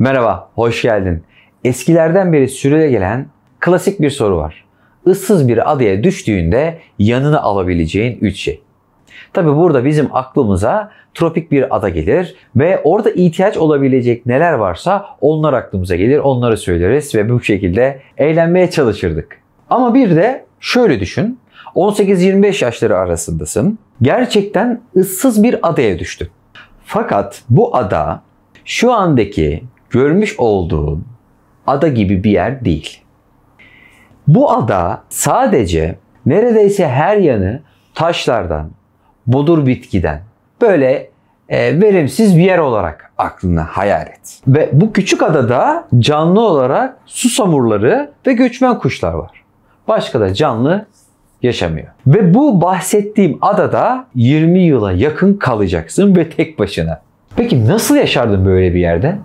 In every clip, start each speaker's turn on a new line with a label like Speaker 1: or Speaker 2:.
Speaker 1: Merhaba, hoş geldin. Eskilerden beri sürüle gelen klasik bir soru var. Issız bir adaya düştüğünde yanını alabileceğin 3 şey. Tabi burada bizim aklımıza tropik bir ada gelir ve orada ihtiyaç olabilecek neler varsa onlar aklımıza gelir, onları söyleriz ve bu şekilde eğlenmeye çalışırdık. Ama bir de şöyle düşün. 18-25 yaşları arasındasın. Gerçekten ıssız bir adaya düştün. Fakat bu ada şu andaki görmüş olduğun ada gibi bir yer değil. Bu ada sadece neredeyse her yanı taşlardan, bodur bitkiden böyle e, verimsiz bir yer olarak aklına hayal et. Ve bu küçük adada canlı olarak susamurları ve göçmen kuşlar var. Başka da canlı yaşamıyor. Ve bu bahsettiğim adada 20 yıla yakın kalacaksın ve tek başına. Peki nasıl yaşardın böyle bir yerde?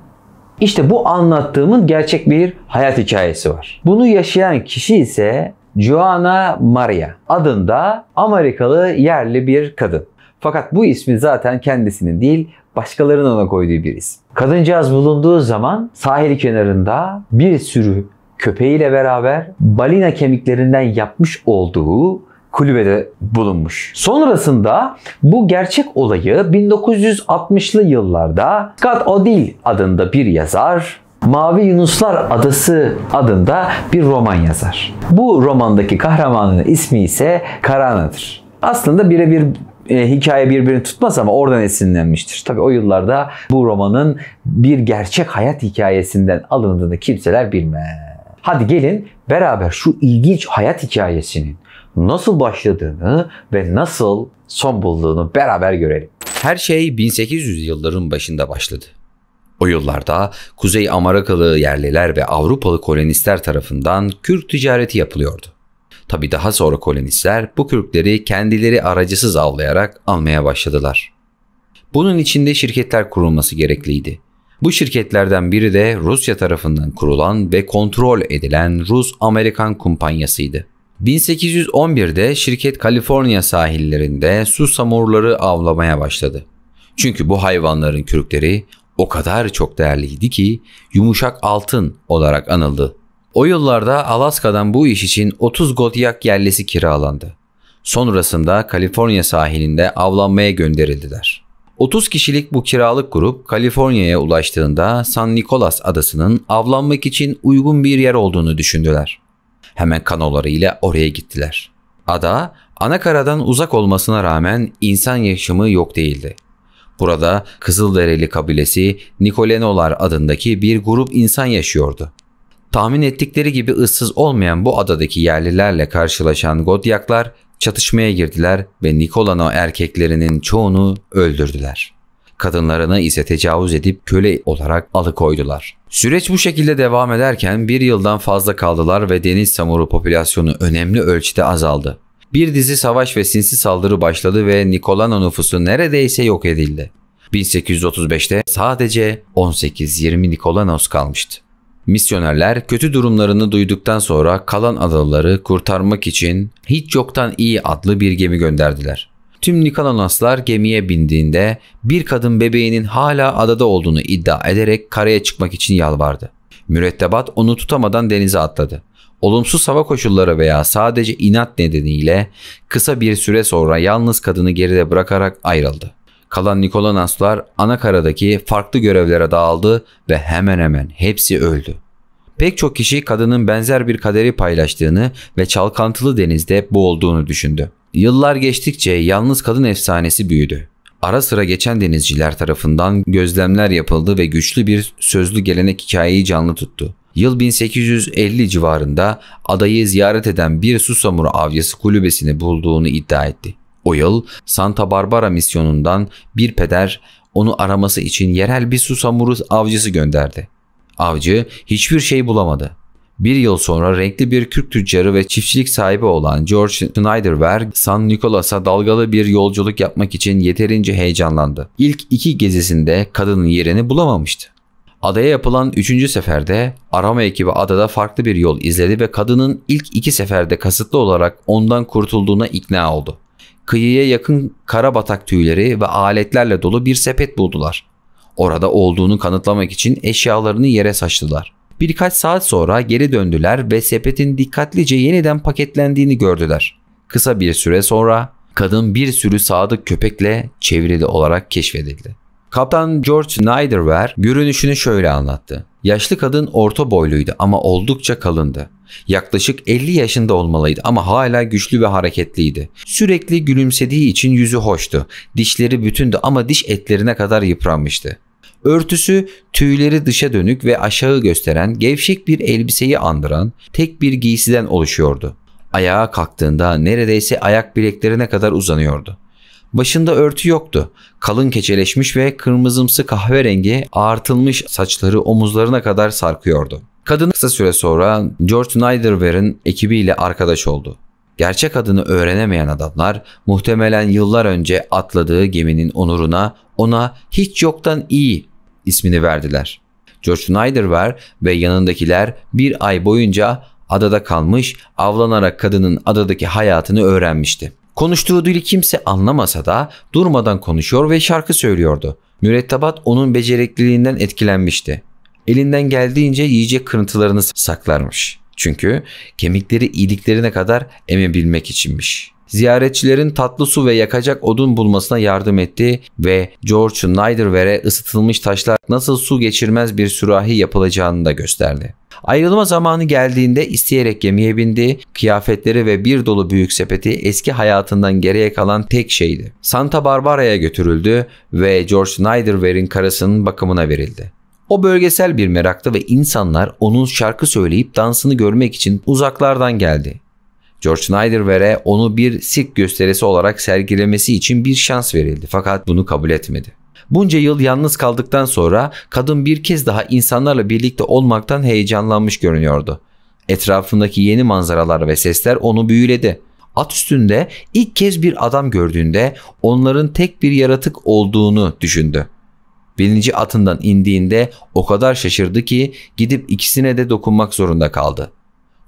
Speaker 1: İşte bu anlattığımın gerçek bir hayat hikayesi var. Bunu yaşayan kişi ise Joanna Maria adında Amerikalı yerli bir kadın. Fakat bu ismi zaten kendisinin değil başkalarının ona koyduğu bir isim. Kadıncağız bulunduğu zaman sahil kenarında bir sürü köpeğiyle beraber balina kemiklerinden yapmış olduğu kulübede bulunmuş. Sonrasında bu gerçek olayı 1960'lı yıllarda Scott Odell adında bir yazar Mavi Yunuslar Adası adında bir roman yazar. Bu romandaki kahramanın ismi ise Karana'dır. Aslında birebir e, hikaye birbirini tutmaz ama oradan esinlenmiştir. Tabi o yıllarda bu romanın bir gerçek hayat hikayesinden alındığını kimseler bilmez. Hadi gelin beraber şu ilginç hayat hikayesinin nasıl başladığını ve nasıl son bulduğunu beraber görelim. Her şey 1800 yılların başında başladı. O yıllarda Kuzey Amerikalı yerliler ve Avrupalı kolonistler tarafından kürk ticareti yapılıyordu. Tabi daha sonra kolonistler bu kürkleri kendileri aracısız avlayarak almaya başladılar. Bunun için de şirketler kurulması gerekliydi. Bu şirketlerden biri de Rusya tarafından kurulan ve kontrol edilen Rus-Amerikan kumpanyasıydı. 1811'de şirket Kaliforniya sahillerinde su samurları avlamaya başladı. Çünkü bu hayvanların kürkleri o kadar çok değerliydi ki yumuşak altın olarak anıldı. O yıllarda Alaska'dan bu iş için 30 Godyak yerlisi kiralandı. Sonrasında Kaliforniya sahilinde avlanmaya gönderildiler. 30 kişilik bu kiralık grup Kaliforniya'ya ulaştığında San Nicolas adasının avlanmak için uygun bir yer olduğunu düşündüler. Hemen ile oraya gittiler. Ada, ana karadan uzak olmasına rağmen insan yaşamı yok değildi. Burada Kızıldereli kabilesi Nikolenolar adındaki bir grup insan yaşıyordu. Tahmin ettikleri gibi ıssız olmayan bu adadaki yerlilerle karşılaşan Godyaklar Çatışmaya girdiler ve Nikolano erkeklerinin çoğunu öldürdüler. Kadınlarını ise tecavüz edip köle olarak alıkoydular. Süreç bu şekilde devam ederken bir yıldan fazla kaldılar ve deniz samuru popülasyonu önemli ölçüde azaldı. Bir dizi savaş ve sinsi saldırı başladı ve Nikolano nüfusu neredeyse yok edildi. 1835'te sadece 18-20 Nikolanos kalmıştı. Misyonerler kötü durumlarını duyduktan sonra kalan adaları kurtarmak için hiç yoktan iyi adlı bir gemi gönderdiler. Tüm Nikolanaslar gemiye bindiğinde bir kadın bebeğinin hala adada olduğunu iddia ederek karaya çıkmak için yalvardı. Mürettebat onu tutamadan denize atladı. Olumsuz hava koşulları veya sadece inat nedeniyle kısa bir süre sonra yalnız kadını geride bırakarak ayrıldı. Kalan Nikolanaslar Anakara'daki farklı görevlere dağıldı ve hemen hemen hepsi öldü. Pek çok kişi kadının benzer bir kaderi paylaştığını ve çalkantılı denizde boğulduğunu düşündü. Yıllar geçtikçe yalnız kadın efsanesi büyüdü. Ara sıra geçen denizciler tarafından gözlemler yapıldı ve güçlü bir sözlü gelenek hikayeyi canlı tuttu. Yıl 1850 civarında adayı ziyaret eden bir su samuru avyası kulübesini bulduğunu iddia etti. O yıl Santa Barbara misyonundan bir peder onu araması için yerel bir susamuru avcısı gönderdi. Avcı hiçbir şey bulamadı. Bir yıl sonra renkli bir Kürk tüccarı ve çiftçilik sahibi olan George Schneiderberg, San Nicolas'a dalgalı bir yolculuk yapmak için yeterince heyecanlandı. İlk iki gezisinde kadının yerini bulamamıştı. Adaya yapılan üçüncü seferde arama ekibi adada farklı bir yol izledi ve kadının ilk iki seferde kasıtlı olarak ondan kurtulduğuna ikna oldu kıyıya yakın kara batak tüyleri ve aletlerle dolu bir sepet buldular. Orada olduğunu kanıtlamak için eşyalarını yere saçtılar. Birkaç saat sonra geri döndüler ve sepetin dikkatlice yeniden paketlendiğini gördüler. Kısa bir süre sonra kadın bir sürü sadık köpekle çevrili olarak keşfedildi. Kaptan George Snyderwer görünüşünü şöyle anlattı. Yaşlı kadın orta boyluydu ama oldukça kalındı. Yaklaşık 50 yaşında olmalıydı ama hala güçlü ve hareketliydi. Sürekli gülümsediği için yüzü hoştu. Dişleri bütündü ama diş etlerine kadar yıpranmıştı. Örtüsü tüyleri dışa dönük ve aşağı gösteren gevşek bir elbiseyi andıran tek bir giysiden oluşuyordu. Ayağa kalktığında neredeyse ayak bileklerine kadar uzanıyordu. Başında örtü yoktu. Kalın keçeleşmiş ve kırmızımsı kahverengi artılmış saçları omuzlarına kadar sarkıyordu. Kadın kısa süre sonra George Snyderver'in ekibiyle arkadaş oldu. Gerçek adını öğrenemeyen adamlar muhtemelen yıllar önce atladığı geminin onuruna ona hiç yoktan iyi ismini verdiler. George Snyderver ve yanındakiler bir ay boyunca adada kalmış avlanarak kadının adadaki hayatını öğrenmişti. Konuştuğu dili kimse anlamasa da durmadan konuşuyor ve şarkı söylüyordu. Mürettebat onun becerikliliğinden etkilenmişti. Elinden geldiğince yiyecek kırıntılarını saklarmış. Çünkü kemikleri iyiliklerine kadar emebilmek içinmiş. Ziyaretçilerin tatlı su ve yakacak odun bulmasına yardım etti ve George Schneiderware ısıtılmış taşlar nasıl su geçirmez bir sürahi yapılacağını da gösterdi. Ayrılma zamanı geldiğinde isteyerek gemiye bindi, kıyafetleri ve bir dolu büyük sepeti eski hayatından geriye kalan tek şeydi. Santa Barbara'ya götürüldü ve George Schneiderware'in karısının bakımına verildi. O bölgesel bir merakta ve insanlar onun şarkı söyleyip dansını görmek için uzaklardan geldi. George Schneiderver'e onu bir sirk gösterisi olarak sergilemesi için bir şans verildi fakat bunu kabul etmedi. Bunca yıl yalnız kaldıktan sonra kadın bir kez daha insanlarla birlikte olmaktan heyecanlanmış görünüyordu. Etrafındaki yeni manzaralar ve sesler onu büyüledi. At üstünde ilk kez bir adam gördüğünde onların tek bir yaratık olduğunu düşündü. Birinci atından indiğinde o kadar şaşırdı ki gidip ikisine de dokunmak zorunda kaldı.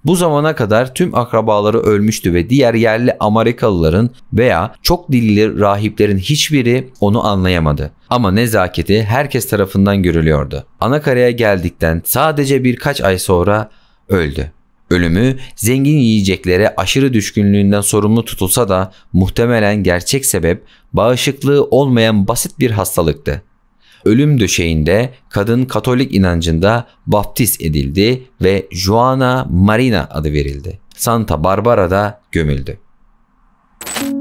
Speaker 1: Bu zamana kadar tüm akrabaları ölmüştü ve diğer yerli Amerikalıların veya çok dilli rahiplerin hiçbiri onu anlayamadı. Ama nezaketi herkes tarafından görülüyordu. Anakaraya geldikten sadece birkaç ay sonra öldü. Ölümü zengin yiyeceklere aşırı düşkünlüğünden sorumlu tutulsa da muhtemelen gerçek sebep bağışıklığı olmayan basit bir hastalıktı. Ölüm döşeğinde kadın Katolik inancında baptist edildi ve Juana Marina adı verildi. Santa Barbara'da gömüldü. Müzik